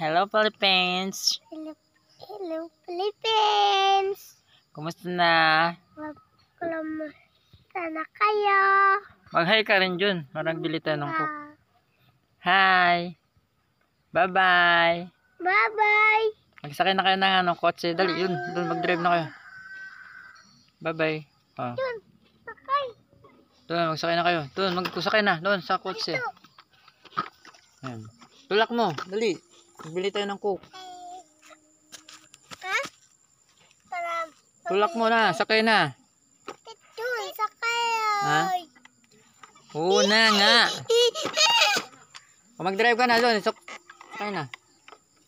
Hello, Philippines! Hello, hello Philippines! Kumusta na? Kumusta na kayo? Mag-hi ka rin dyan. Marang bilitan ng ko. Hi! Bye-bye! Bye-bye! Magsakay na kayo ng ano, kotse. Dali, yun. Doon, mag-drive na kayo. Bye-bye. Oh. Doon. sakay. Doon, magsakay na kayo. Doon, magsakay na. Doon, sa kotse. Ayan. Tulak mo. Dali. Bili tayo ng coke. Ha? Para... Tulak mo na. Sakay na. Tuloy, sakay. Ha? Oo na nga. O mag-drive ka na doon. sakay na.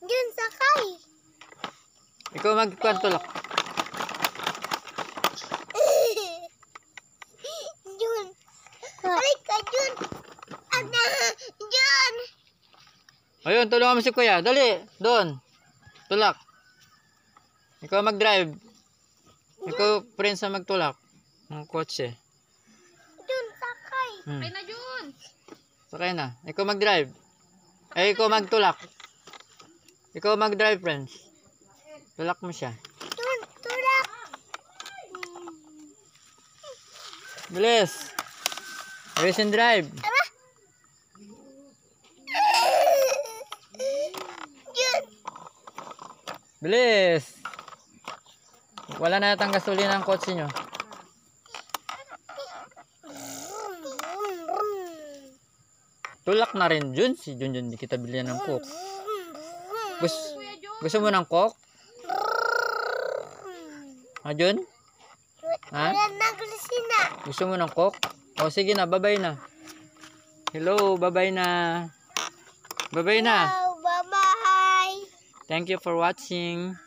Yun, sakay. Ikaw mag-kuhan tulak. Yun. Balik ka, Yun. Ayun, tulungan mo si kuya. Dali, doon. Tulak. Ikaw mag-drive. Ikaw, prince na magtulak. Ang kotse. Doon, sakay. Hmm. Sakay na, Jun. Sakay na. Ikaw mag-drive. Eh, ikaw magtulak. Ikaw mag-drive, friends. Tulak mo siya. Doon, tulak. Bilis. Bilis and drive. Bilis! Wala na yatang gasolina ang kotse nyo. Tulak na rin Jun. Si Jun Jun, di kita bilhin ng coke. Gusto, gusto mo ng coke? Ha, Jun? Ha? Gusto mo ng coke? O sige na, babay na. Hello, babay na. Babay na. Thank you for watching.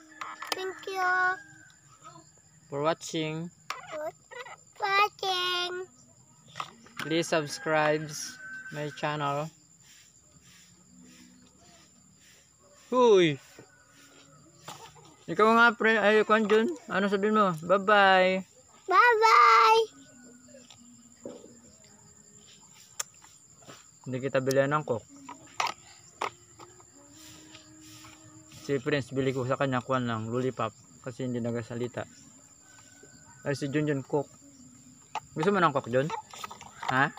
Thank you. For watching. For watching. Please subscribe my channel. Huy! Ikaw nga, pre. Ay, kwan dyan. Ano sabihin mo? Bye-bye. Bye-bye. Hindi kita bilhan ng coke. si Prince bili ko sa kanya kuan lang lollipop kasi hindi nagasalita ay si Junjun cook. gusto mo ng cook Jun? ha?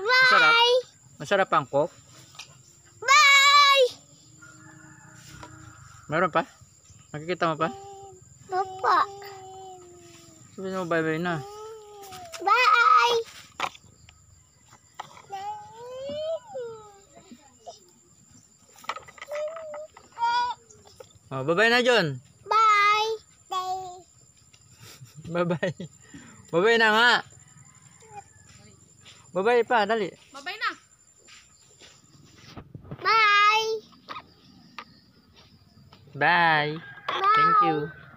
bye masarap, masarap ang cook. bye meron pa? nakikita mo pa? Papa. sabi mo bye bye na Oh, bye-bye na, John. Bye. Bye. bye-bye. Bye-bye na nga. Bye-bye pa, dali. Bye-bye na. Bye. Bye. Bye. Thank you.